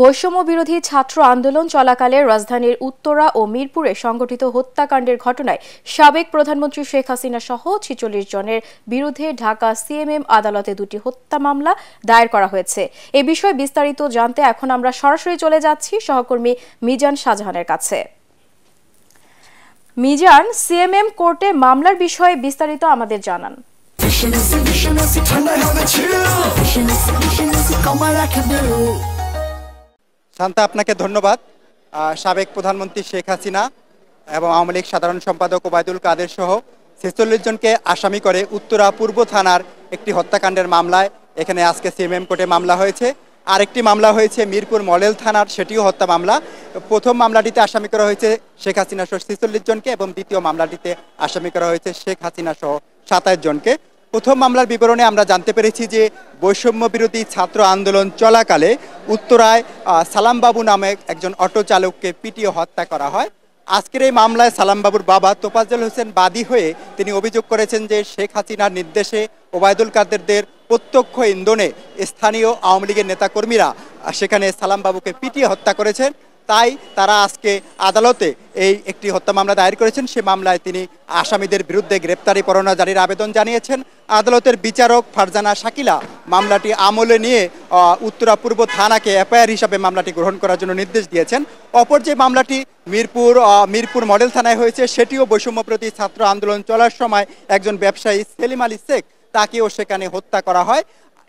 বৈষম্য বিরোধী ছাত্র আন্দোলন চলাকালে রাজধানীর উত্তরা ও মিরপুরে সংগঠিত হত্যাকাণ্ডের ঘটনায় সাবেক প্রধানমন্ত্রী শেখ হাসিনা সহ ছিচল্লিশ জনের বিরুদ্ধে ঢাকা সিএমএম আদালতে দুটি হত্যা মামলা দায়ের করা হয়েছে এ বিষয়ে বিস্তারিত জানতে এখন আমরা সরাসরি চলে যাচ্ছি সহকর্মী মিজান শাহজাহানের কাছে মিজান সিএমএম কোর্টে মামলার বিষয়ে বিস্তারিত আমাদের জানান ঠান্ডা শান্তা আপনাকে ধন্যবাদ সাবেক প্রধানমন্ত্রী শেখ হাসিনা এবং আওয়ামী লীগ সাধারণ সম্পাদক ওবায়দুল কাদের সহ ছেচল্লিশ জনকে আসামি করে উত্তরা পূর্ব থানার একটি হত্যাকাণ্ডের মামলায় এখানে আজকে সিএমএম কোর্টে মামলা হয়েছে আরেকটি মামলা হয়েছে মিরপুর মডেল থানার সেটিও হত্যা মামলা প্রথম মামলাটিতে আসামি করা হয়েছে শেখ হাসিনা সহ ছেচল্লিশ জনকে এবং দ্বিতীয় মামলাটিতে আসামি করা হয়েছে শেখ হাসিনা সহ সাতাশ জনকে প্রথম মামলার বিবরণে আমরা জানতে পেরেছি যে বৈষম্য বিরোধী ছাত্র আন্দোলন চলাকালে উত্তরায় সালামবাবু নামে একজন অটো চালককে পিটিয়ে হত্যা করা হয় আজকের এই মামলায় সালামবাবুর বাবা তোপাজল হোসেন বাদী হয়ে তিনি অভিযোগ করেছেন যে শেখ হাসিনার নির্দেশে ওবায়দুল কাদেরদের প্রত্যক্ষ ইন্ধনে স্থানীয় আওয়ামী লীগের নেতাকর্মীরা সেখানে সালামবাবুকে পিটিয়ে হত্যা করেছেন তাই তারা আজকে আদালতে এই একটি হত্যা মামলা দায়ের করেছেন সে মামলায় তিনি আসামিদের বিরুদ্ধে গ্রেপ্তারি পরোনা জারির আবেদন জানিয়েছেন আদালতের বিচারক ফারজানা শাকিলা মামলাটি আমলে নিয়ে উত্তরা পূর্ব থানাকে এফআইআর হিসাবে মামলাটি গ্রহণ করার জন্য নির্দেশ দিয়েছেন অপর যে মামলাটি মিরপুর মিরপুর মডেল থানায় হয়েছে সেটিও বৈষম্যপ্রতি ছাত্র আন্দোলন চলার সময় একজন ব্যবসায়ী সেলিম আলী শেখ তাকেও সেখানে হত্যা করা হয়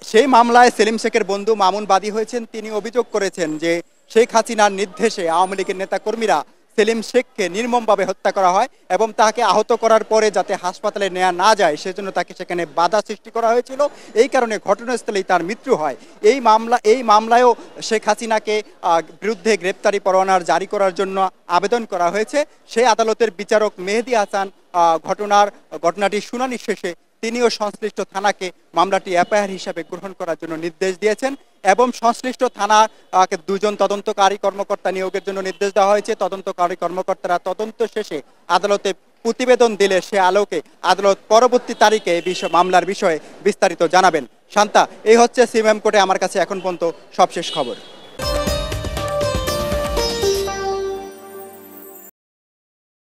সেই মামলায় সেলিম শেখের বন্ধু মামুন বাদী হয়েছেন তিনি অভিযোগ করেছেন যে শেখ হাসিনার নির্দেশে আওয়ামী লীগের নেতাকর্মীরা সেলিম শেখকে নির্মমভাবে হত্যা করা হয় এবং তাকে আহত করার পরে যাতে হাসপাতালে নেওয়া না যায় সেজন্য তাকে সেখানে বাধা সৃষ্টি করা হয়েছিল এই কারণে ঘটনাস্থলেই তার মৃত্যু হয় এই মামলা এই মামলায়ও শেখ হাসিনাকে বিরুদ্ধে গ্রেপ্তারি পরোয়ানার জারি করার জন্য আবেদন করা হয়েছে সেই আদালতের বিচারক মেহেদি হাসান ঘটনার ঘটনাটি শুনানি শেষে তিনিও সংশ্লিষ্ট থানাকে মামলাটি এফআইআর হিসাবে গ্রহণ করার জন্য নির্দেশ দিয়েছেন এবং সংশ্লিষ্ট থানার দুজন তদন্তকারী কর্মকর্তা নিয়োগের জন্য নির্দেশ দেওয়া হয়েছে তদন্তকারী কর্মকর্তারা তদন্ত শেষে আদালতে প্রতিবেদন দিলে সে আলোকে আদালত পরবর্তী তারিখে এই বিষয় মামলার বিষয়ে বিস্তারিত জানাবেন শান্তা এই হচ্ছে সিএমএম কোর্টে আমার কাছে এখন পর্যন্ত সবশেষ খবর